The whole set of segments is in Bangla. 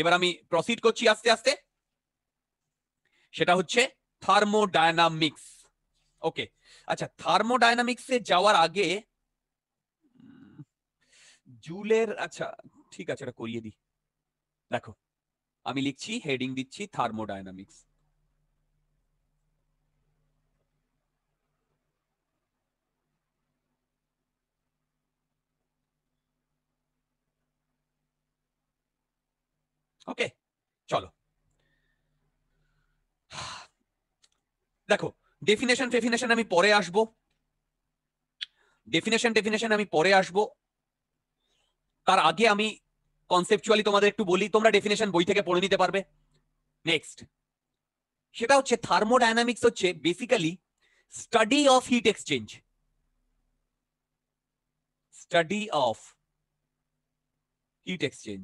এবার আমি প্রসিড করছি আস্তে আস্তে সেটা হচ্ছে থার্মোডায়নামিক্স ওকে আচ্ছা থার্মোডায়নামিক্সে যাওয়ার আগে জুলের আচ্ছা ঠিক আছে এটা করিয়ে দিই দেখো আমি লিখছি হেডিং দিচ্ছি থার্মোডায়নামিক্স ওকে চলো দেখো ডেফিনেশন ডেফিনেশন আমি পরে আসব ডেফিনেশন ডেফিনেশন আমি পরে আসব তার আগে আমি কনসেপচুয়ালি তোমাদের একটু বলি তোমরা ডেফিনেশন বই থেকে পড়ে নিতে পারবে নেক্সট সেটা হচ্ছে থার্মোডাইনামিক্স হচ্ছে basically study of heat exchange study of heat exchange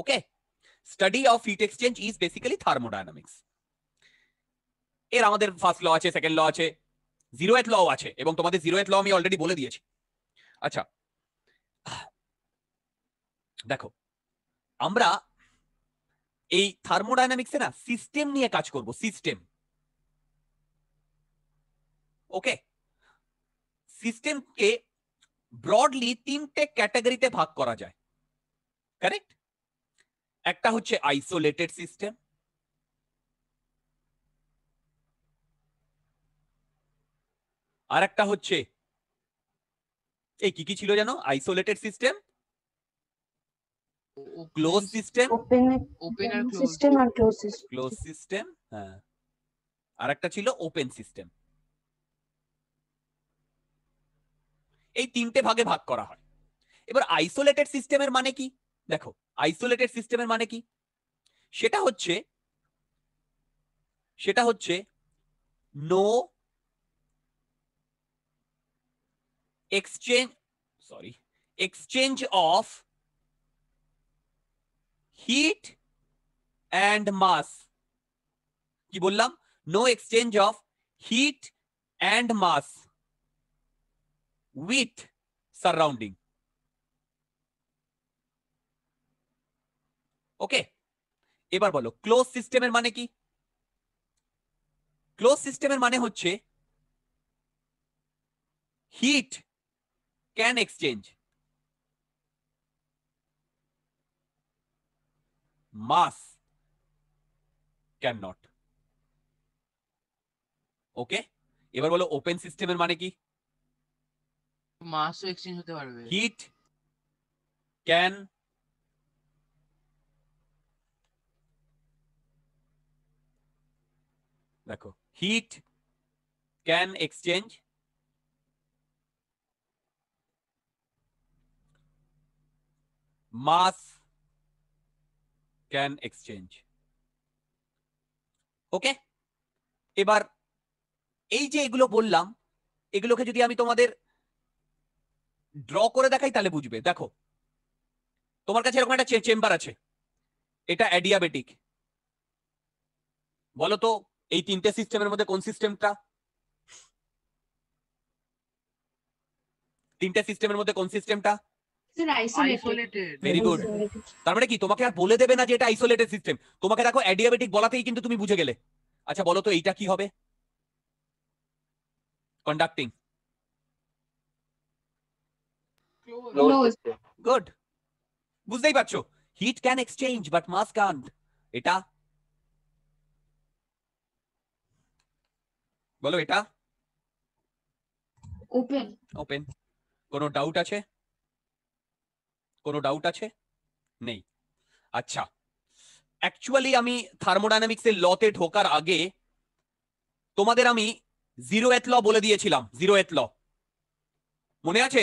okay study of heat exchange is basically thermodynamics. এর আমাদের ফার্স্ট ল আছে সেকেন্ড ল আছে জিরো এথ লও আছে এবং তোমাদের জিরো এথ ল আমি অলরেডি বলে দিয়েছি আচ্ছা দেখো আমরা এই থার্মোডাইনামিক্সে না সিস্টেম নিয়ে কাজ করব সিস্টেম ওকে সিস্টেমকে ব্রডলি তিনটে ক্যাটাগরিতে ভাগ করা যায় কারেক্ট একটা হচ্ছে আইসোলেটেড সিস্টেম আর একটা হচ্ছে এই কি কি ছিল যেন isolated system close system open system close system হ্যাঁ আর একটা ছিল ওপেন সিস্টেম এই তিনটে ভাগে ভাগ করা হয় এবার আইসোলেটেড সিস্টেমের মানে কি দেখো আইসোলেটেড সিস্টেমের মানে কি সেটা হচ্ছে সেটা হচ্ছে no exchange sorry exchange of heat and mass কি বললাম no exchange of heat and mass with surrounding okay এবার বলো ক্লোজ সিস্টেমের মানে কি ক্লোজ সিস্টেমের মানে হচ্ছে heat can exchange mass can not okay এবার বলো ওপেন সিস্টেমের মানে কি মাস এক্সচেঞ্জ হতে পারবে হিট ক্যান দেখো heat can exchange mass can exchange okay এবার এই যে এগুলো বললাম এগুলোকে যদি আমি তোমাদের ড্র করে দেখাই তাহলে বুঝবে দেখো তোমার কাছে এরকম একটা চেম্বার আছে এটা অ্যাডিয়াবেটিক বলো তো এই তিনটে সিস্টেমের মধ্যে কোন সিস্টেমটা তিনটে সিস্টেমের মধ্যে কোন সিস্টেমটা ভেরি গুড তার মানে কি তোমাকে আর বলে দেবে বলাতেই কিন্তু তুমি বুঝে গেলে আচ্ছা বলো তো এইটা কি হবে কন্ডাক্টিং গুড বুঝতেই পারছো heat can exchange but mass এটা বলো এটা ওপেন ওপেন কোনো ডাউট আছে কোনো ডাউট আছে নেই আচ্ছা অ্যাকচুয়ালি আমি থার্মোডাইনামিক্সের লতে ঢোকার আগে তোমাদের আমি জিরো এথ ল বলে দিয়েছিলাম জিরো এথ ল মনে আছে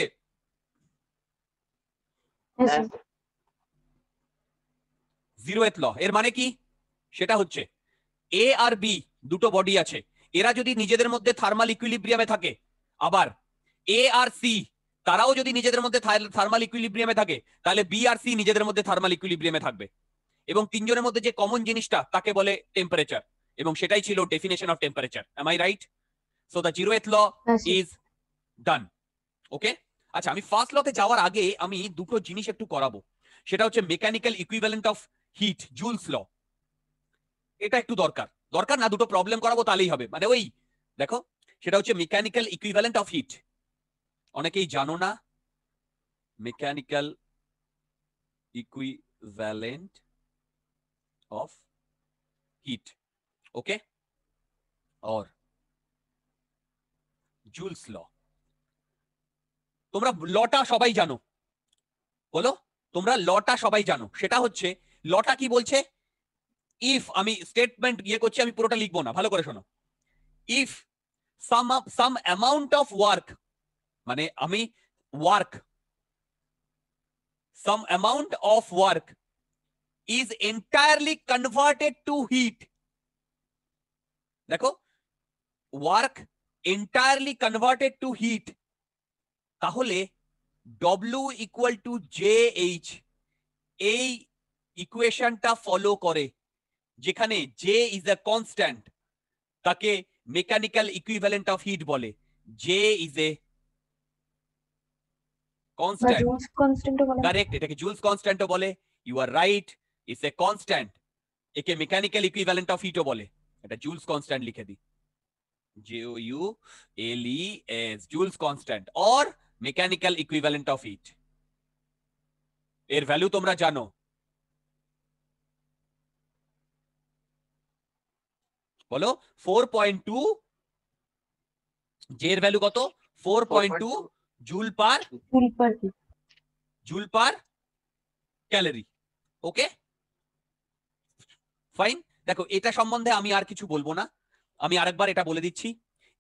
জিরো এথ ল এর মানে কি সেটা হচ্ছে এ আর বি দুটো বডি আছে এরা যদি নিজেদের মধ্যে থার্মাল ইকুইলিব্রিয়ামে থাকে আবার এ আর সি তারাও যদি নিজেদের মধ্যে থার্মাল ইকুইলিব্রিয়ামে থাকে তাহলে বি আর সি নিজেদের মধ্যে থার্মাল ইকুইলিব্রিয়ামে থাকবে এবং তিনজনের মধ্যে যে কমন জিনিসটা তাকে বলে টেম্পারেচার এবং সেটাই ছিল definition of temperature am I right so the zeroth law is done okay আচ্ছা আমি ফার্স্ট লতে যাওয়ার আগে আমি দুটো জিনিস একটু করাবো সেটা হচ্ছে mechanical equivalent of heat Joule's law এটা একটু দরকার দরকার না দুটো প্রবলেম করাবো তাহলেই হবে মানে ওই দেখো সেটা হচ্ছে মেকানিক্যাল ইকুইভ্যালেন্ট অফ হিট অনেকেই জানো না mechanical equivalent of heat okay or Joule's law তোমরা লটা সবাই জানো বলো তোমরা লটা সবাই জানো সেটা হচ্ছে লটা কি বলছে ইফ আমি স্টেটমেন্ট ইয়ে করছি আমি পুরোটা লিখবো না ভালো করে শোনো if some amount of work মানে আমি work some amount of work is entirely converted to heat দেখো work entirely converted to heat তাহলে W equal to J H এই ইকুয়েশনটা ফলো করে যেখানে যে ইজ এ কনস্ট্যান্ট তাকে মেকানিক্যাল ইকুইভ্যালেন্ট অফ হিট বলে যে ইজ এ কনস্ট্যান্ট কারেক্ট এটাকে জুলস কনস্ট্যান্টও বলে you are right is a constant একে মেকানিক্যাল ইকুইভ্যালেন্ট অফ হিটও বলে এটা জুলস কনস্ট্যান্ট লিখে দিই J O U L E S Joule's constant or mechanical equivalent of heat এর ভ্যালু তোমরা জানো বলো ফোর পয়েন্ট টু জের ভ্যালু কত four point two joule per joule per calorie okay fine দেখো এটা সম্বন্ধে আমি আর কিছু বলবো না আমি আরেকবার এটা বলে দিচ্ছি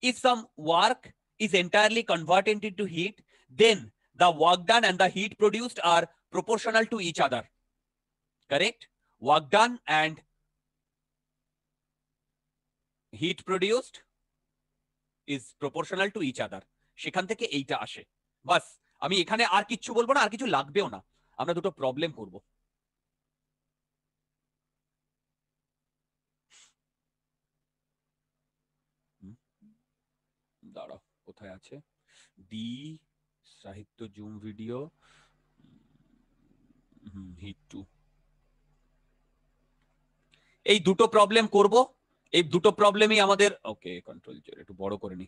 if some work is entirely converted into heat, then the work done and the heat produced are proportional to each other. Correct? Work done and heat produced is proportional to each other সেখান থেকে এইটা আসে বাস আমি এখানে আর কিছু বলবো না আর কিছু লাগবেও না আমরা দুটো প্রবলেম করব দাঁড়া কোথায় আছে ডি সাহিত্য জুম ভিডিও হিট টু এই দুটো প্রবলেম করবো এই দুটো প্রবলেমই আমাদের ওকে কন্ট্রোল একটু বড় করে নি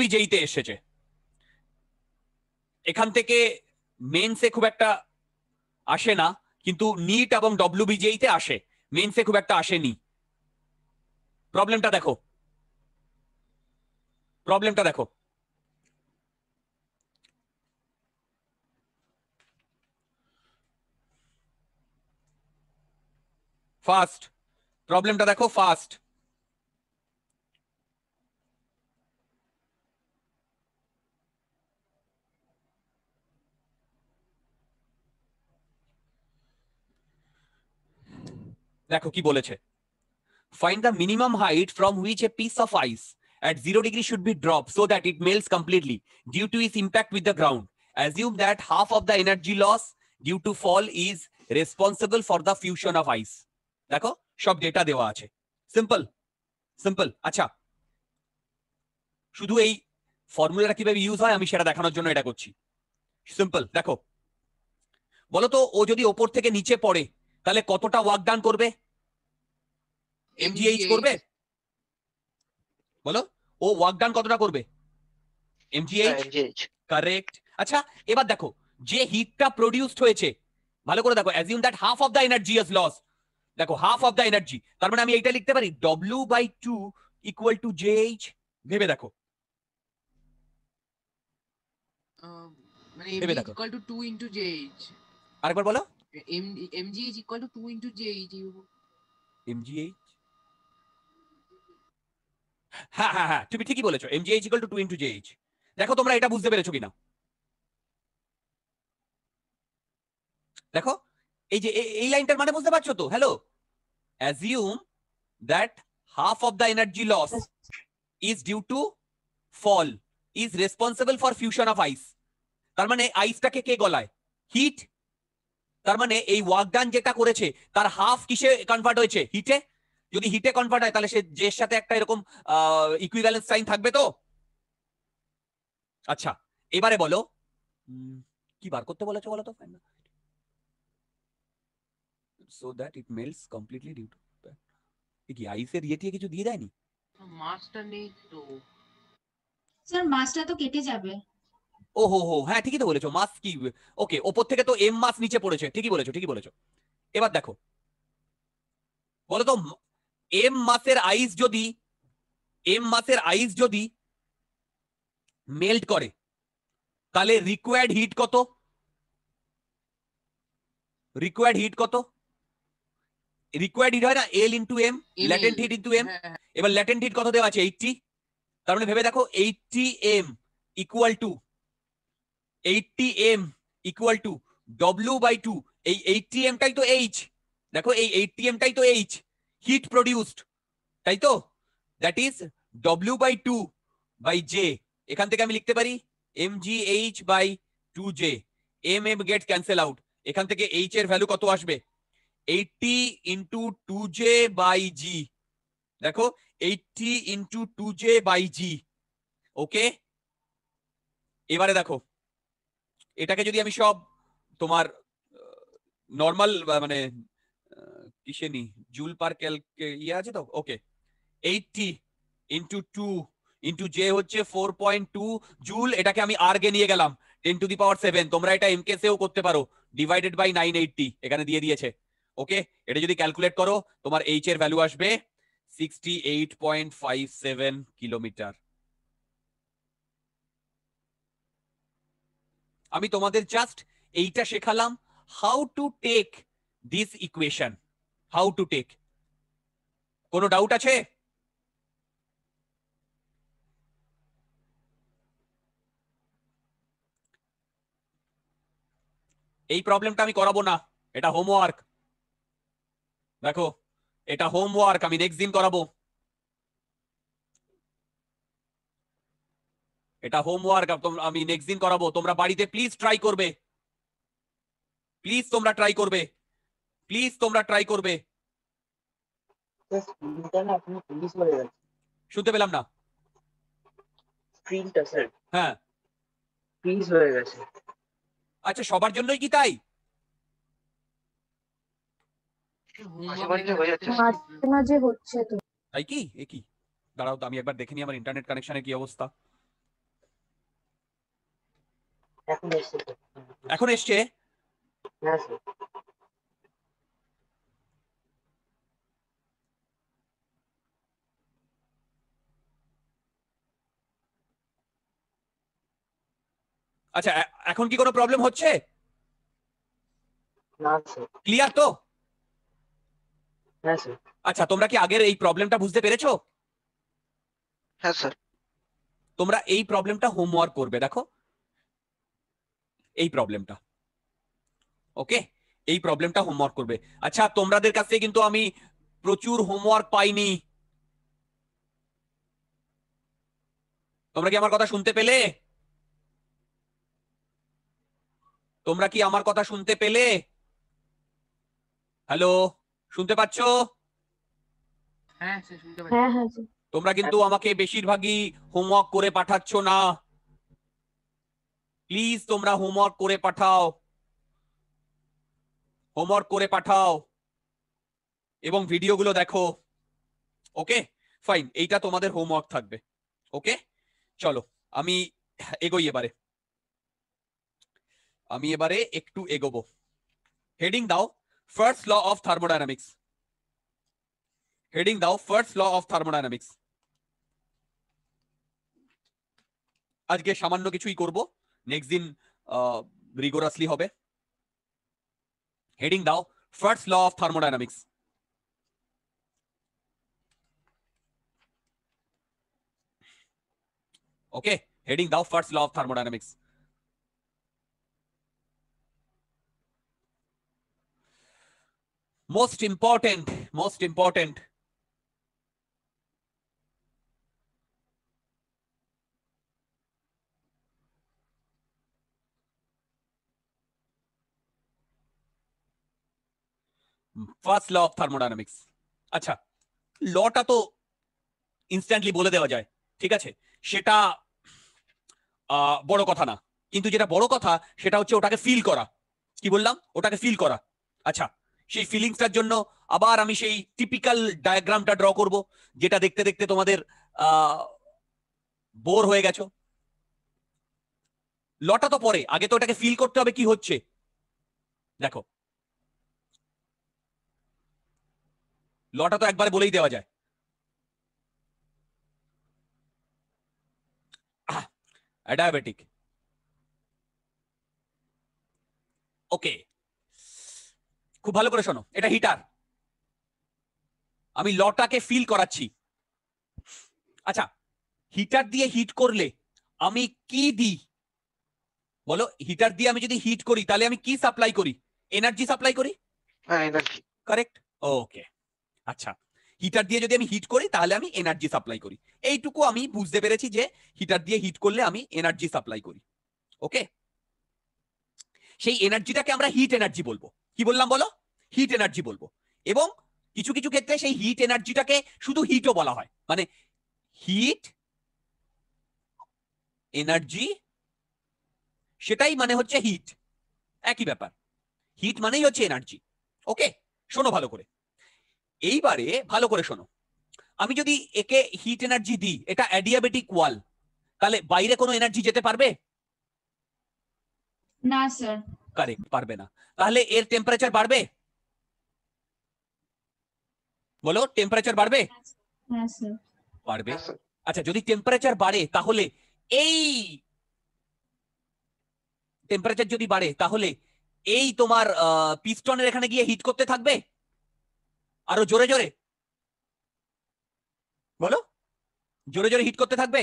বি জেইতে এসেছে এখান থেকে মেনসে খুব একটা আসে না কিন্তু নিট এবং বি জেইতে আসে মেনসে খুব একটা আসেনি প্রবলেমটা দেখো প্রবলেমটা দেখো ফাস্ট প্রবলেমটা দেখো ফাস্ট দেখো কি বলেছে find the minimum height from which a piece of ice at 0 degree should be dropped so that it melts completely due to its impact with the ground. Assume that half of the energy loss due to fall is responsible for the fusion of ice. দেখো সব ডেটা দেওয়া আছে সিম্পল সিম্পল আচ্ছা শুধু এই ফর্মুলাটা কিভাবে ইউজ হয় আমি সেটা দেখানোর জন্য এটা করছি সিম্পল দেখো বলো তো ও যদি ওপর থেকে নিচে পড়ে তাহলে কতটা ওয়ার্ক ডান করবে এমজিএইচ করবে বলো ও ওয়ার্ক ডান কতটা করবে এমজিএইচ কারেক্ট হ্যাঁ, আচ্ছা এবার দেখো যে হিটটা প্রডিউসড হয়েছে ভালো করে দেখো assume that half of the energy is lost দেখো হাফ অফ দ্য এনার্জি তার মানে আমি এইটা লিখতে পারি W by two equal to J H ভেবে দেখো J two into J H হ্যাঁ হ্যাঁ হ্যাঁ তুমি ঠিকই বলেছো এইচ টু ইন্টু এইচ দেখো তোমরা এটা বুঝতে পেরেছো কিনা দেখো এই যে এই লাইনটার মানে বুঝতে পারছো তো hello assume that half of the energy loss is due to fall is responsible for fusion of ice তার মানে আইসটাকে কে গলায় হিট তার মানে এই ওয়াকডান যেটা করেছে তার হাফ কিসে কনভার্ট হয়েছে হিটে যদি হিটে কনভার্ট হয় তাহলে সে জের সাথে একটা এরকম ইকুইভ্যালেন্স সাইন থাকবে তো আচ্ছা এবারে বলো কি বার করতে বলেছো বলো তো so that it melts completely due to কি আইসের ইয়ে টিয়ে কিছু দিয়ে দেয়নি মাছটা নেই তো স্যার মাছটা তো কেটে যাবে ও হো হো হ্যাঁ ঠিকই তো বলেছো মাস কি ওকে ওপর থেকে তো এম মাস নিচে পড়েছে ঠিকই বলেছো ঠিকই বলেছো এবার দেখো বলো তো এম মাসের আইস যদি এম মাসের আইস যদি মেল্ট করে তাহলে রিকোয়ার্ড হিট কত রিকোয়ার্ড হিট কত রিকোয়ার্ড হিট হয় না L into M latent heat into M এবার ল্যাটেন্ট হিট কত দেওয়া আছে এইটটি তার মানে ভেবে দেখো eighty M equal to eighty M equal to W by two এই এইটটি এমটাই তো এইচ দেখো এই এইটটি এমটাই তো এইচ হিট প্রডিউসড তাই তো that is W by two by J এখান থেকে আমি লিখতে পারি M G H by two J M M get cancel out এখান থেকে এইচ এর ভ্যালু কত আসবে eighty into two J by G দেখো eighty into two J by G okay এবারে দেখো এটাকে যদি আমি সব তোমার নর্মাল মানে কিসে নি জুল পার ক্যালকে ইয়ে আছে তো okay eighty into two into J হচ্ছে ফোর পয়েন্ট টু জুল এটাকে আমি আর গে নিয়ে গেলাম ten to the power seven তোমরা এটা এমকেসেও করতে পারো ডিভাইডেড বাই নাইন এইটটি এখানে দিয়ে দিয়েছে ওকে এটা যদি ক্যালকুলেট করো তোমার এইচ এর ভ্যালু আসবে sixty eight point five seven kilometre আমি তোমাদের জাস্ট এইটা শেখালাম how to take this equation how to take কোনো ডাউট আছে এই প্রবলেমটা আমি করাবো না এটা হোমওয়ার্ক দেখো এটা হোমওয়ার্ক আমি নেক্সট দিন করাবো এটা হোমওয়ার্ক আমি নেক্সট দিন করাবো তোমরা বাড়িতে প্লিজ ট্রাই করবে প্লিজ তোমরা ট্রাই করবে প্লিজ তোমরা ট্রাই করবে শুনতে পেলাম না হ্যাঁ আচ্ছা সবার জন্যই কি তাই তাই কি দাঁড়াও তো আমি একবার দেখে আমার ইন্টারনেট কানেকশনের কি অবস্থা এখন এসছে হ্যাঁ, আচ্ছা এখন কি কোনো প্রবলেম হচ্ছে ক্লিয়ার তো হ্যাঁ স্যার আচ্ছা তোমরা কি আগের এই প্রবলেমটা বুঝতে পেরেছো হ্যাঁ স্যার তোমরা এই প্রবলেমটা হোমওয়ার্ক করবে দেখো এই প্রবলেমটা ওকে এই প্রবলেমটা হোমওয়ার্ক করবে আচ্ছা তোমাদের কাছে কিন্তু আমি প্রচুর হোমওয়ার্ক পাইনি তোমরা কি আমার কথা শুনতে পেলে তোমরা কি আমার কথা শুনতে পেলে হ্যালো শুনতে পাচ্ছ হ্যাঁ, হ্যাঁ, হ্যাঁ, তোমরা কিন্তু আমাকে বেশিরভাগই হোমওয়ার্ক করে পাঠাচ্ছ না প্লিজ তোমরা হোমওয়ার্ক করে পাঠাও হোমওয়ার্ক করে পাঠাও এবং ভিডিওগুলো দেখো ওকে ফাইন এইটা তোমাদের হোমওয়ার্ক থাকবে ওকে চলো আমি এগোই এবারে আমি এবারে একটু এগোবো হেডিং দাও First law of thermodynamics. Heading now, first law of thermodynamics. আজকে সামান্য কিছুই করব নেক্সট দিন রিগোরাসলি হবে হেডিং দাও first law of thermodynamics okay heading দাও first law of thermodynamics most important most important first law of thermodynamics আচ্ছা লটা তো ইনস্ট্যান্টলি বলে দেওয়া যায় ঠিক আছে সেটা বড় কথা না কিন্তু যেটা বড় কথা সেটা হচ্ছে ওটাকে ফিল করা কি বললাম ওটাকে ফিল করা আচ্ছা সেই ফিলিংসটার জন্য আবার আমি সেই টিপিক্যাল ডায়াগ্রামটা ড্র করব যেটা দেখতে দেখতে তোমাদের বোর হয়ে গেছো লটা তো পরে আগে তো ওটাকে ফিল করতে হবে কি হচ্ছে দেখো লটা তো একবারে বলেই দেওয়া যায় ডায়াবেটিক ওকে খুব ভালো করে শোনো এটা হিটার আমি লটাকে ফিল করাচ্ছি আচ্ছা হিটার দিয়ে হিট করলে আমি কি দিই বলো হিটার দিয়ে আমি যদি হিট করি তাহলে আমি কি সাপ্লাই করি এনার্জি সাপ্লাই করি কারেক্ট হ্যাঁ, ওকে আচ্ছা হিটার দিয়ে যদি আমি হিট করি তাহলে আমি এনার্জি সাপ্লাই করি এইটুকু আমি বুঝতে পেরেছি যে হিটার দিয়ে হিট করলে আমি এনার্জি সাপ্লাই করি ওকে সেই এনার্জিটাকে আমরা হিট এনার্জি বলবো কি বললাম বলো হিট এনার্জি বলবো এবং কিছু কিছু ক্ষেত্রে সেই হিট এনার্জিটাকে শুধু হিটও বলা হয় মানে হিট এনার্জি সেটাই মানে হচ্ছে হিট একই ব্যাপার হিট মানেই হচ্ছে এনার্জি ওকে শোনো ভালো করে এইবারে ভালো করে শোনো আমি যদি একে হিট এনার্জি দিই এটা অ্যাডিয়াবেটিক ওয়াল তাহলে বাইরে কোনো এনার্জি যেতে পারবে না স্যার কারেক্ট পারবে না তাহলে এর টেম্পারেচার বাড়বে না বলো টেম্পারেচার বাড়বে হ্যাঁ, বাড়বে হ্যাঁ, আচ্ছা যদি টেম্পারেচার বাড়ে তাহলে এই টেম্পারেচার যদি বাড়ে তাহলে এই তোমার পিস্টনের এখানে গিয়ে হিট করতে থাকবে আরো জোরে জোরে বলো জোরে জোরে হিট করতে থাকবে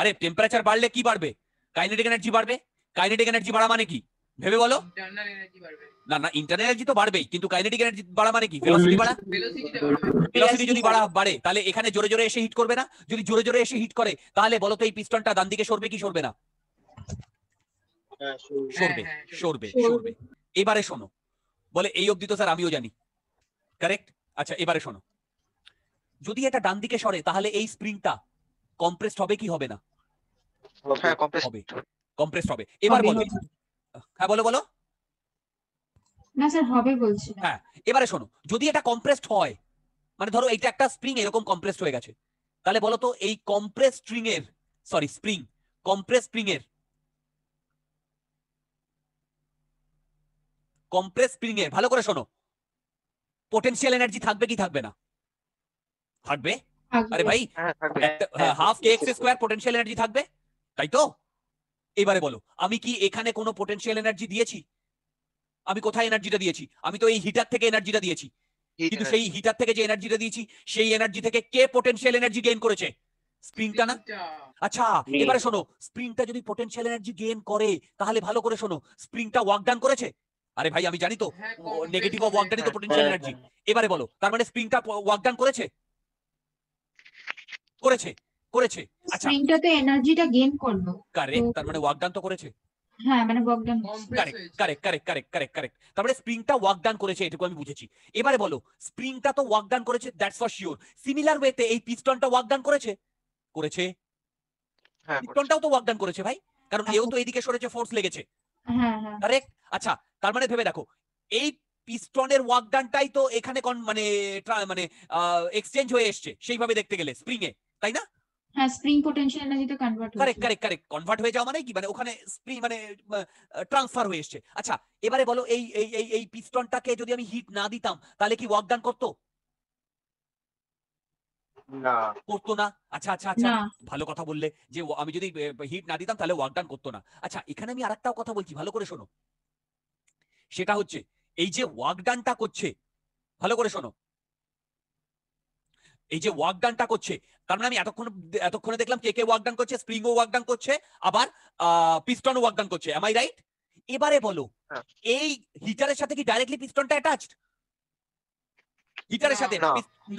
আরে টেম্পারেচার বাড়লে কি বাড়বে কাইনেটিক এনার্জি বাড়বে কাইনেটিক এনার্জি বাড়া মানে কি ভেবে বলো না না ইন্টারনাল এনার্জি তো বাড়বেই কিন্তু কাইনেটিক এনার্জি বাড়া মানে কি ভেলোসিটি বাড়া ভেলোসিটি যদি বাড়া বাড়ে তাহলে এখানে জোরে জোরে এসে হিট করবে না যদি জোরে জোরে এসে হিট করে তাহলে বলো তো এই পিস্টনটা ডান দিকে সরবে কি সরবে না হ্যাঁ, হ্যাঁ, হ্যাঁ, সরবে সরবে সরবে এবারে শোনো বলে এই অবধি তো স্যার আমিও জানি কারেক্ট আচ্ছা এবারে শোনো যদি এটা ডান দিকে সরে তাহলে এই স্প্রিংটা কম্প্রেসড হবে কি হবে না হবে কম্প্রেসড হবে এবার বলো হ্যাঁ বলো বলো না স্যার হবে হ্যাঁ এবারে শোনো যদি এটা কম্প্রেসড হয় মানে ধরো এইটা একটা স্প্রিং এরকম কম্প্রেসড হয়ে গেছে তাহলে বলো তো এই কম্প্রেস স্ট্রিং এর সরি স্প্রিং কম্প্রেস স্প্রিং এর কম্প্রেস স্প্রিং এর ভালো করে শোনো পটেনশিয়াল এনার্জি থাকবে কি থাকবে না থাকবে আরে ভাই half K X square potential energy থাকবে তাই তো এবারে বলো আমি কি এখানে কোনো পোটেনশিয়াল এনার্জি দিয়েছি আমি কোথায় এনার্জিটা দিয়েছি আমি তো এই হিটার থেকে এনার্জিটা দিয়েছি কিন্তু সেই হিটার থেকে যে এনার্জিটা দিয়েছি সেই এনার্জি থেকে কে পোটেনশিয়াল এনার্জি গেইন করেছে স্প্রিংটা না আচ্ছা এবারে শোনো স্প্রিংটা যদি পোটেনশিয়াল এনার্জি গেইন করে তাহলে ভালো করে শোনো স্প্রিংটা ওয়ার্ক ডান করেছে আরে ভাই আমি জানি তো নেগেটিভ অফ ওয়ার্ক তো পোটেনশিয়াল হ্যাঁ, এনার্জি হ্যাঁ। এবারে বলো তার মানে স্প্রিংটা ওয়ার্ক ডান করেছে করেছে করেছে আচ্ছা এনার্জিটা গেইন করলো কারেক্ট তার মানে তো করেছে ভাই কারণ হ্যাঁ। এদিকে সরেছে ফোর্স লেগেছে হ্যাঁ, হ্যাঁ। আচ্ছা তার মানে ভেবে দেখো এই পিস্টনের ওয়ার্ক তো এখানে মানে মানে এক্সচেঞ্জ হয়ে এসছে সেইভাবে দেখতে গেলে স্প্রিং এ তাই না হ্যাঁ স্প্রিং পোটেনশিয়াল এনার্জিতে convert correct correct correct convert হয়ে যাওয়া মানে কি মানে ওখানে স্প্রিং মানে ট্রান্সফার হয়ে এসছে আচ্ছা এবারে বলো এই এই এই এই পিস্টনটাকে যদি আমি হিট না দিতাম তাহলে কি ওয়ার্ক ডান করতো না করতো না আচ্ছা আচ্ছা আচ্ছা ভালো কথা বললে যে আমি যদি হিট না দিতাম তাহলে ওয়ার্ক ডান করতো না আচ্ছা এখানে আমি আরেকটাও কথা বলছি ভালো করে শোনো সেটা হচ্ছে এই যে ওয়ার্ক ডানটা করছে ভালো করে শোনো এই যে ওয়াকডানটা করছে কারণ মানে আমি এতক্ষণ এতক্ষণে দেখলাম কে কে ওয়াকডান করছে স্প্রিং ও ওয়াকডান করছে আবার পিস্টন ওয়াকডান করছে এম আই রাইট এবারে বলো হ্যাঁ। এই হিটারের সাথে কি ডাইরেক্টলি পিস্টনটা অ্যাটাচড হিটারের সাথে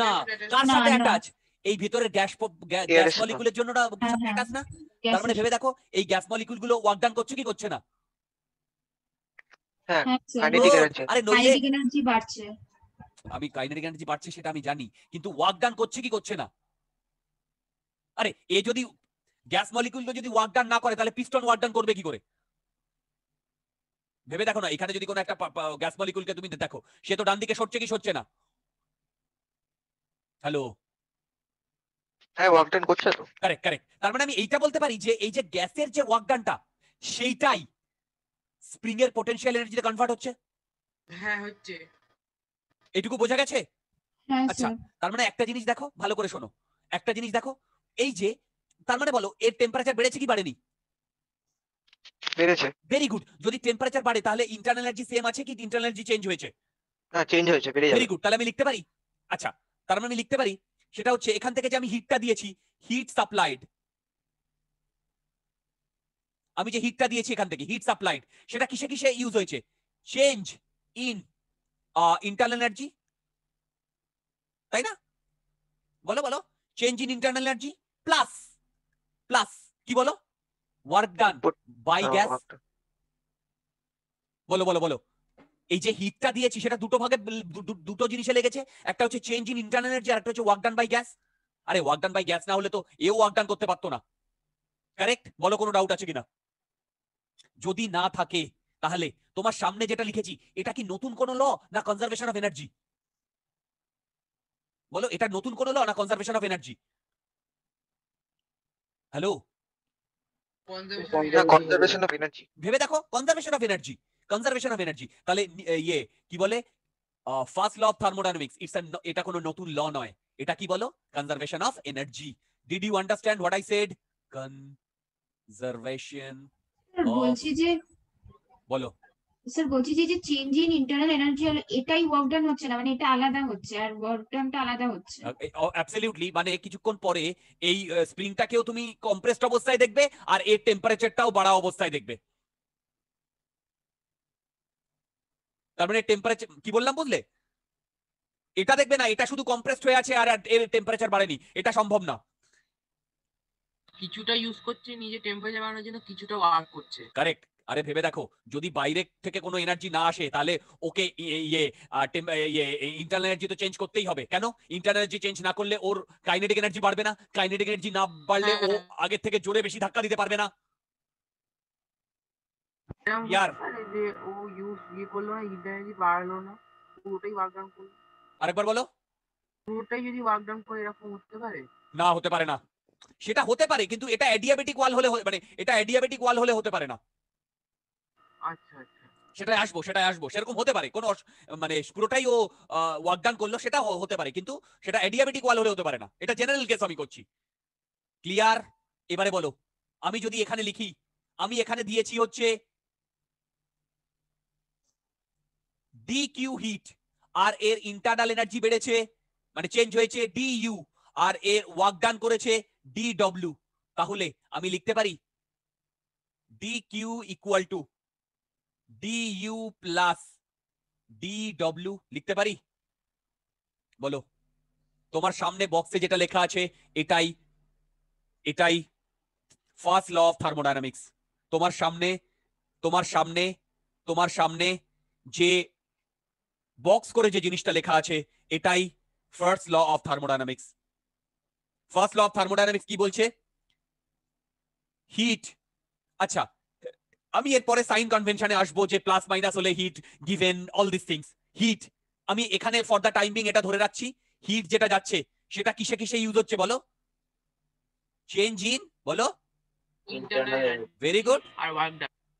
না কার সাথে অ্যাটাচ এই ভিতরে গ্যাস গ্যাস মলিকুলের জন্য অ্যাটাচ না হ্যাঁ, হ্যাঁ। তার মানে ভেবে দেখো এই গ্যাস মলিকুল গুলো ওয়াকডান করছে কি করছে না হ্যাঁ কাইনেটিক এনার্জি বাড়ছে আমি কাইনেটিক এনার্জি বাড়ছে সেটা আমি জানি কিন্তু ওয়াকডান করছে কি করছে না আরে এ যদি গ্যাস মলিকুল যদি ওয়াকডান না করে তাহলে পিস্টন ওয়াকডান করবে কি করে ভেবে দেখো না এখানে যদি কোনো একটা গ্যাস মলিকুলকে তুমি দেখো সে তো ডান দিকে সরছে কি সরছে না হ্যালো হ্যাঁ ওয়াকডান করছে তো কারেক্ট কারেক্ট তার মানে আমি এইটা বলতে পারি যে এই যে গ্যাসের যে ওয়াকডানটা সেইটাই স্প্রিং এর পটেনশিয়াল এনার্জিতে কনভার্ট হচ্ছে হ্যাঁ হচ্ছে এটুকু বোঝা গেছে হ্যাঁ, আচ্ছা তার মানে একটা জিনিস দেখো ভালো করে শোনো একটা জিনিস দেখো এই যে তার মানে বলো এর টেম্পারেচার বেড়েছে কি বাড়েনি বেড়েছে ভেরি গুড যদি টেম্পারেচার বাড়ে তাহলে ইন্টারনাল এনার্জি সেম আছে কি ইন্টারনাল এনার্জি চেঞ্জ হয়েছে না চেঞ্জ হয়েছে বেড়ে যাবে ভেরি গুড তাহলে আমি লিখতে পারি আচ্ছা তার মানে আমি লিখতে পারি সেটা হচ্ছে এখান থেকে যে আমি হিটটা দিয়েছি হিট সাপ্লাইড আমি যে হিটটা দিয়েছি এখান থেকে হিট সাপ্লাইড সেটা কিসে কিসে ইউজ হয়েছে চেঞ্জ ইন ইন্টারনাল এনার্জি তাই না বলো বলো change in internal energy plus plus কি বলো ওয়ার্ক ডান বাই গ্যাস বলো বলো বলো এই যে হিটটা দিয়েছি সেটা দুটো ভাগে দুটো জিনিসে লেগেছে একটা হচ্ছে চেঞ্জ ইন ইন্টারনাল এনার্জি আর একটা হচ্ছে ওয়ার্ক ডান বাই গ্যাস আরে ওয়ার্ক ডান বাই গ্যাস না হলে তো এও ওয়ার্ক ডান করতে পারতো না কারেক্ট বলো কোনো ডাউট আছে কিনা যদি না থাকে তাহলে তোমার সামনে যেটা লিখেছি এটা কি নতুন কোনো ল না কনজারভেশন অফ এনার্জি বলো এটা নতুন কোনো ল না কনজারভেশন অফ এনার্জি হ্যালো ভেবে দেখো conservation of energy conservation of energy তাহলে ইয়ে কি বলে first law of thermodynamics it's এটা কোনো নতুন ল নয় এটা কি বলো conservation of energy did you understand what I said conservation বলছি যে বলো স্যার বলছি যে চেঞ্জ ইন ইন্টারনাল এনার্জি এটাই ওয়ার্ক ডান হচ্ছে না মানে এটা আলাদা হচ্ছে আর ওয়ার্ক ডানটা আলাদা হচ্ছে অ্যাবসলিউটলি মানে কিছুক্ষণ পরে এই স্প্রিংটাকেও তুমি কম্প্রেসড অবস্থায় দেখবে আর এর টেম্পারেচারটাও বাড়া অবস্থায় দেখবে তার মানে টেম্পারেচার কি বললাম বুঝলে এটা দেখবে না এটা শুধু কম্প্রেসড হয়ে আছে আর এর টেম্পারেচার বাড়েনি এটা সম্ভব না কিছুটা ইউজ করছে নিজে টেম্পারেচার বাড়ানোর জন্য কিছুটা ওয়ার্ক করছে কারেক্ট আরে ভেবে দেখো যদি বাইরে থেকে কোনো এনার্জি না আসে তাহলে ওকে ইয়ে ইন্টারনাল ইয়ে, এনার্জি তো চেঞ্জ করতেই হবে কেন ইন্টারনাল এনার্জি চেঞ্জ না করলে ওর কাইনেটিক এনার্জি বাড়বে না কাইনেটিক এনার্জি না বাড়লে হ্যাঁ, ও হ্যাঁ। আগের থেকে জোরে বেশি ধাক্কা দিতে পারবে না ইয়ার ও ইউজ ইয়ে করলো না ইন্টারনাল বাড়লো না পুরোটাই ওয়ার্ক ডাউন করলো আরেকবার বলো পুরোটাই যদি ওয়ার্ক ডাউন করে এরকম হতে পারে না হতে পারে না সেটা হতে পারে কিন্তু এটা অ্যাডিয়াবেটিক ওয়াল হলে মানে এটা অ্যাডিয়াবেটিক ওয়াল হলে হতে পারে না আচ্ছা, আচ্ছা। সেটাই আসবো সেটাই আসবো সেরকম হতে পারে কোন মানে পুরোটাই ও ওয়াকডান করলো সেটা হতে পারে কিন্তু সেটা অ্যাডিয়াবেটিক ওয়াল হলে হতে পারে না এটা জেনারেল কেস আমি করছি ক্লিয়ার এবারে বলো আমি যদি এখানে লিখি আমি এখানে দিয়েছি হচ্ছে ডি কিউ হিট আর এর ইন্টারনাল এনার্জি বেড়েছে মানে চেঞ্জ হয়েছে ডি ইউ আর এর ওয়ার্ক ডান করেছে ডি ডব্লিউ তাহলে আমি লিখতে পারি D Q equal to du plus D W লিখতে পারি বলো তোমার সামনে বক্সে যেটা লেখা আছে এটাই এটাই ফার্স্ট ল অফ থার্মোডাইনামিক্স তোমার সামনে তোমার সামনে তোমার সামনে যে বক্স করে যে জিনিসটা লেখা আছে এটাই first law of thermodynamics first law of thermodynamics কি বলছে হিট আচ্ছা আমি এরপরে সাইন কনভেনশনে আসবো যে প্লাস মাইনাস হলে heat given all this things heat আমি এখানে ফর দ্য টাইমিং এটা ধরে রাখছি হিট যেটা যাচ্ছে সেটা কিসে কিসে ইউজ হচ্ছে বলো চেঞ্জ ইন বলো very good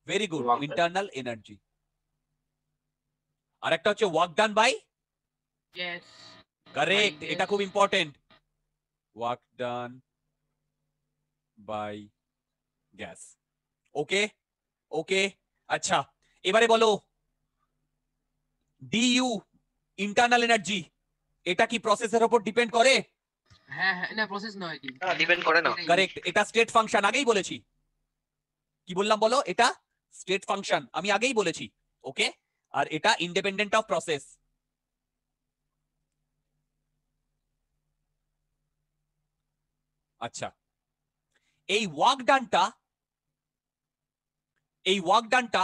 very good internal energy আর একটা হচ্ছে ওয়ার্ক ডান বাই কারেক্ট এটা খুব important work done by gas okay okay আচ্ছা এবারে বলো ডিইউ ইন্টারনাল এনার্জি এটা কি প্রসেসের উপর ডিপেন্ড করে প্রসেস হ্যাঁ, ডিপেন্ড হ্যাঁ, কি বললাম বলো এটা স্টেট ফাংশন আমি আগেই বলেছি ওকে আর এটা অফ প্রসেস আচ্ছা এই ওয়ার্ক ডানটা এই ওয়ার্ক ডানটা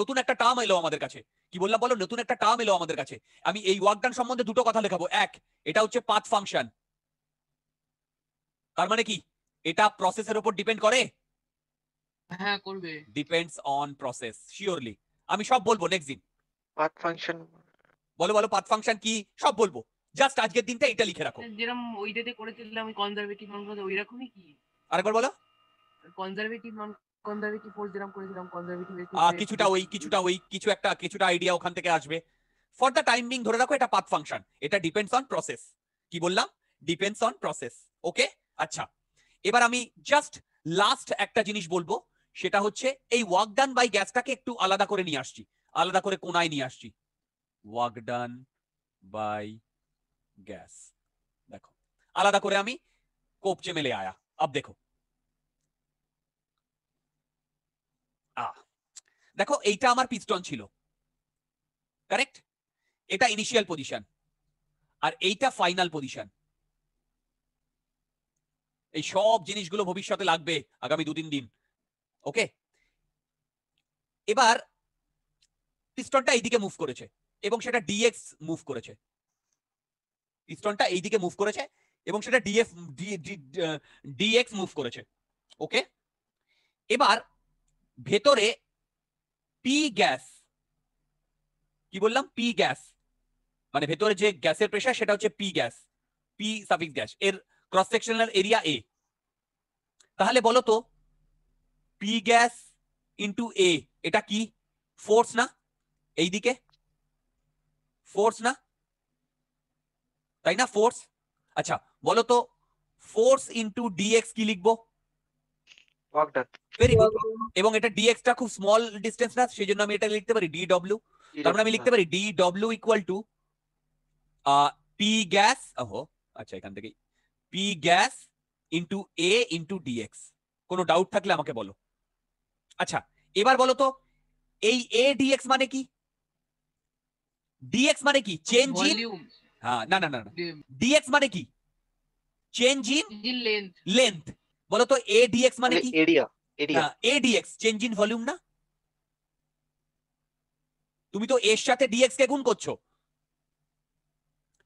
নতুন একটা টার্ম এলো আমাদের কাছে কি বললাম বলো নতুন একটা টার্ম এলো আমাদের কাছে আমি এই ওয়ার্ক ডান সম্বন্ধে দুটো কথা লেখাবো এক এটা হচ্ছে পাথ ফাংশন তার মানে কি এটা প্রসেসের উপর ডিপেন্ড করে হ্যাঁ করবে ডিপেন্ডস অন প্রসেস শিওরলি আমি সব বলবো নেক্সট দিন পাথ ফাংশন বলো বলো পাথ ফাংশন কি সব বলবো জাস্ট আজকের দিনটা এটা লিখে রাখো যেরকম ওইটাতে করেছিলাম কনজারভেটিভ নন ওইরকমই কি আরেকবার বলো কনজারভেটিভ নন কনজারভেটিভ ফোর্স যেরকম করেছিলাম কনজারভেটিভ কিছুটা ওই কিছুটা ওই কিছু একটা কিছুটা আইডিয়া ওখান থেকে আসবে ফর দ্য টাইমিং ধরে রাখো এটা পাথ ফাংশন এটা ডিপেন্ডস অন প্রসেস কি বললাম ডিপেন্ডস অন প্রসেস ওকে আচ্ছা এবার আমি জাস্ট লাস্ট একটা জিনিস বলবো সেটা হচ্ছে এই ওয়ার্ক ডান বাই গ্যাসটাকে একটু আলাদা করে নিয়ে আসছি আলাদা করে কোনায় নিয়ে আসছি ওয়ার্ক ডান বাই গ্যাস দেখো আলাদা করে আমি কোপ চেমেলে আয়া আপ দেখো দেখো এইটা আমার পিস্টন ছিল কারেক্ট এটা ইনিশিয়াল পজিশন আর এইটা ফাইনাল পজিশন এই সব জিনিসগুলো ভবিষ্যতে লাগবে আগামী দুদিন দিন ওকে এবার পিস্টনটা এইদিকে মুভ করেছে এবং সেটা ডিএক্স মুভ করেছে পিস্টনটা এইদিকে মুভ করেছে এবং সেটা ডিএফ ডিএক্স মুভ করেছে ওকে এবার ভেতরে পি গ্যাস কি বললাম পি গ্যাস মানে ভেতরে যে গ্যাসের প্রেশার সেটা হচ্ছে P gas P suffix gas এর ক্রস সেকশনাল এরিয়া এ তাহলে বলো তো পি গ্যাস ইন্টু এ এটা কি ফোর্স না এইদিকে ফোর্স না তাই না ফোর্স আচ্ছা বলো তো ফোর্স ইন্টু ডিএক্স কি লিখবো ভেরি এবং এটা dx টা খুব স্মল ডিসটেন্স না সেজন্য আমি এটা লিখতে পারি dw তার মানে আমি লিখতে পারি dw equal to p gas ওহো আচ্ছা এখান থেকে p gas into a into dx কোনো ডাউট থাকলে আমাকে বলো আচ্ছা এবার বলো তো এই a dx মানে কি dx মানে কি চেঞ্জ ইন হ্যাঁ না না না dx মানে কি চেঞ্জ ইন লেন্থ লেন্থ বলো তো ডিএক্স মানে কি area area ADX change in volume না তুমি তো এর সাথে ডিএক্স কে গুণ করছো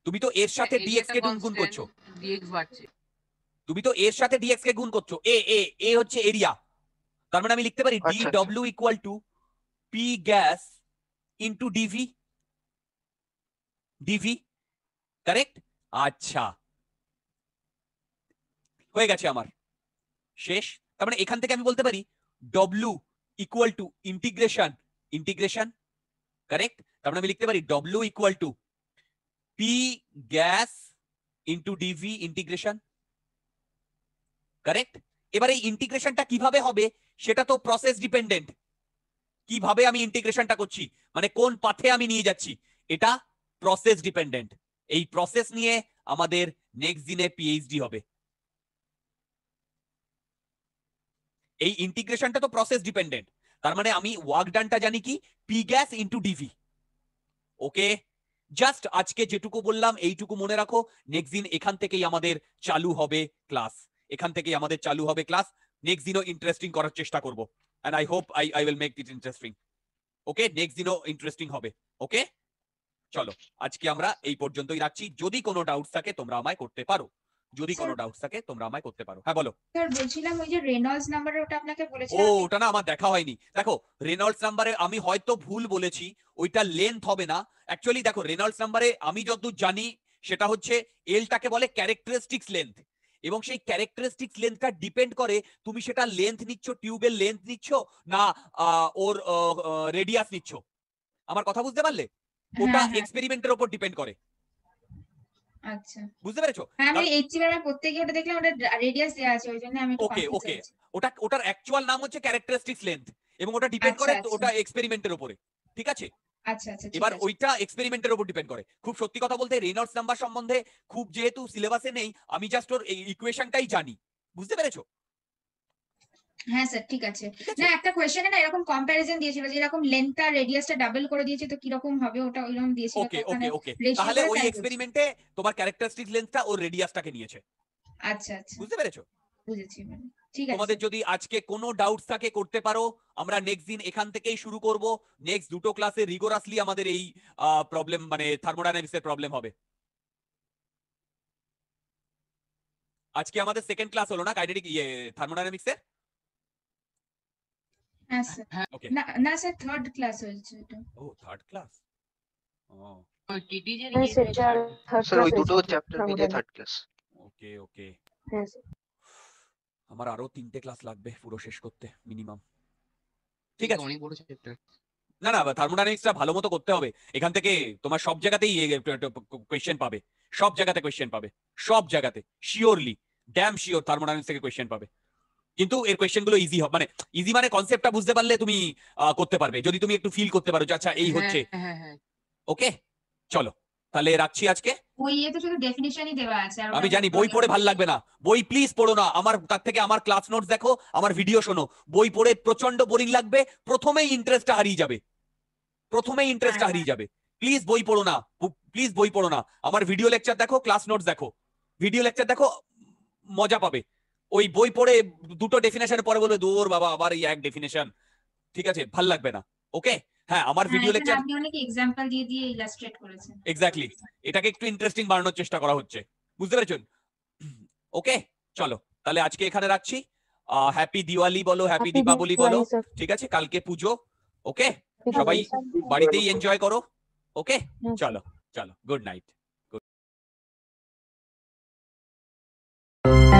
তুমি তো এর সাথে ডিএক্স কে গুণ করছো ডিএক্স বাড়ছে তুমি তো এর সাথে ডিএক্স কে গুণ করছো এ এ এ হচ্ছে এরিয়া তার মানে আমি লিখতে পারি D W equal to P gas into DV DV correct আচ্ছা হয়ে গেছে আমার শেষ তার মানে এখান থেকে আমি বলতে পারি W equal to integration integration correct তার মানে আমি লিখতে পারি W equal to P gas into DV integration correct এবার এই ইন্টিগ্রেশনটা কিভাবে হবে সেটা তো প্রসেস ডিপেন্ডেন্ট কিভাবে আমি ইন্টিগ্রেশনটা করছি মানে কোন পাথে আমি নিয়ে যাচ্ছি এটা প্রসেস ডিপেন্ডেন্ট এই প্রসেস নিয়ে আমাদের নেক্সট দিনে পিএইচডি হবে এই ইন্টিগ্রেশনটা তো প্রসেস ডিপেন্ডেন্ট তার মানে আমি ওয়ার্ক ডানটা জানি কি P gas into DV okay just আজকে যেটুকু বললাম এইটুকু মনে রাখো নেক্সট দিন এখান থেকেই আমাদের চালু হবে ক্লাস এখান থেকেই আমাদের চালু হবে ক্লাস নেক্সট দিনও ইন্টারেস্টিং করার চেষ্টা করব and I hope I I will make it interesting okay next দিনও ইন্টারেস্টিং হবে ওকে চলো আজকে আমরা এই পর্যন্তই রাখছি যদি কোনো ডাউট থাকে তোমরা আমায় করতে পারো যদি কোনো ডাউট থাকে তোমরা আমায় করতে পারো হ্যাঁ বলো স্যার বলছিলাম ওই যে রেনল্ডস নাম্বার ওটা আপনাকে বলেছিলাম ও ওটা না আমার দেখা হয়নি দেখো রেনল্ডস নাম্বারে আমি হয়তো ভুল বলেছি ওইটা লেন্থ হবে না অ্যাকচুয়ালি দেখো রেনল্ডস নাম্বারে আমি যতদূর জানি সেটা হচ্ছে এলটাকে বলে ক্যারেক্টারিস্টিকস লেন্থ এবং সেই ক্যারেক্টারিস্টিক্স লেন্থটা ডিপেন্ড করে তুমি সেটা লেন্থ নিচ্ছ টিউবের লেন্থ নিচ্ছ না ওর রেডিয়াস নিচ্ছ আমার কথা বুঝতে পারলে হ্যাঁ, ওটা এক্সপেরিমেন্টের উপর ডিপেন্ড করে আচ্ছা বুঝতে পেরেছো হ্যাঁ, আমি দেখলাম ওটা রেডিয়াস আছে ওই জন্য আমি ওকে ওকে ওটা ওটার অ্যাকচুয়াল নাম হচ্ছে লেন্থ এবং ওটা ডিপেন্ড আচ্ছা, করে আচ্ছা। ওটা এক্সপেরিমেন্টের উপরে ঠিক আছে আচ্ছা, এবার ওইটা এক্সপেরিমেন্টের উপর ডিপেন্ড করে খুব সত্যি কথা বলতে রেনল্ডস নাম্বার সম্বন্ধে খুব যেহেতু সিলেবাসে নেই আমি জাস্ট ওর ইকুয়েশনটাই জানি বুঝতে পেরেছো হ্যাঁ স্যার ঠিক আছে না একটা কোয়েশ্চেনে না এরকম কম্প্যারিজন দিয়েছিল যে এরকম লেন্থটা রেডিয়াসটা ডাবল করে দিয়েছে তো কি রকম হবে ওটা ওইরকম দিয়েছিল ওকে ওকে ওকে তাহলে ওই এক্সপেরিমেন্টে তোমার ক্যারেক্টারিস্টিক লেন্থটা ও রেডিয়াসটাকে নিয়েছে আচ্ছা আচ্ছা বুঝতে পেরেছো বুঝেছি ঠিক আছে তোমাদের যদি আজকে কোনো ডাউট থাকে করতে পারো আমরা নেক্সট দিন এখান থেকেই শুরু করব নেক্সট দুটো ক্লাসে রিগোরাসলি আমাদের এই প্রবলেম মানে থার্মোডাইনামিক্সের প্রবলেম হবে আজকে আমাদের সেকেন্ড ক্লাস হলো না কাইনেটিক ইয়ে থার্মোডাইনামিক্সের আমার আরো তিনটে ক্লাস লাগবে পুরো শেষ করতে মিনিমাম ঠিক আছে অনেক বড় চ্যাপ্টার না না থার্মোডাইনামিক্সটা ভালো মতো করতে হবে এখান থেকে তোমার সব জায়গাতেই কোয়েশ্চেন পাবে সব জায়গাতে কোয়েশ্চেন পাবে সব জায়গাতে শিওরলি ড্যাম শিওর থার্মোডাইনামিক্স থেকে কোয়েশ্চেন পাবে কিন্তু এর কোয়েশ্চেন গুলো ইজি হবে মানে ইজি মানে কনসেপ্টটা বুঝতে পারলে তুমি করতে পারবে যদি তুমি একটু ফিল করতে পারো যে আচ্ছা এই হ্যাঁ, হচ্ছে হ্যাঁ, হ্যাঁ, ওকে চলো তাহলে রাখছি আজকে আমি জানি বই পড়ে ভাল লাগবে না বই প্লিজ পড়ো না আমার তার থেকে আমার ক্লাস নোট দেখো আমার ভিডিও শোনো বই পড়ে প্রচন্ড বোরিং লাগবে প্রথমেই ইন্টারেস্টটা হারিয়ে যাবে প্রথমেই ইন্টারেস্টটা আচ্ছা। হারিয়ে যাবে প্লিজ বই পড়ো না প্লিজ বই পড়ো না আমার ভিডিও লেকচার দেখো ক্লাস নোট দেখো ভিডিও লেকচার দেখো মজা পাবে ওই বই পড়ে দুটো ডেফিনেশন পরে বলবে দূর বাবা আবার এই এক ডেফিনেশন ঠিক আছে ভাল লাগবে না ওকে হ্যাঁ আমার ভিডিও হ্যাঁ, লেকচার আপনি অনেক एग्जांपल দিয়ে দিয়ে ইলাস্ট্রেট করেছেন এক্স্যাক্টলি এটাকে একটু ইন্টারেস্টিং বানানোর চেষ্টা করা হচ্ছে বুঝতে পেরেছেন ওকে চলো তাহলে আজকে এখানে রাখছি হ্যাপি দিওয়ালি বলো হ্যাপি দীপাবলি বলো ঠিক আছে কালকে পুজো ওকে সবাই বাড়িতেই এনজয় করো ওকে চলো চলো গুড নাইট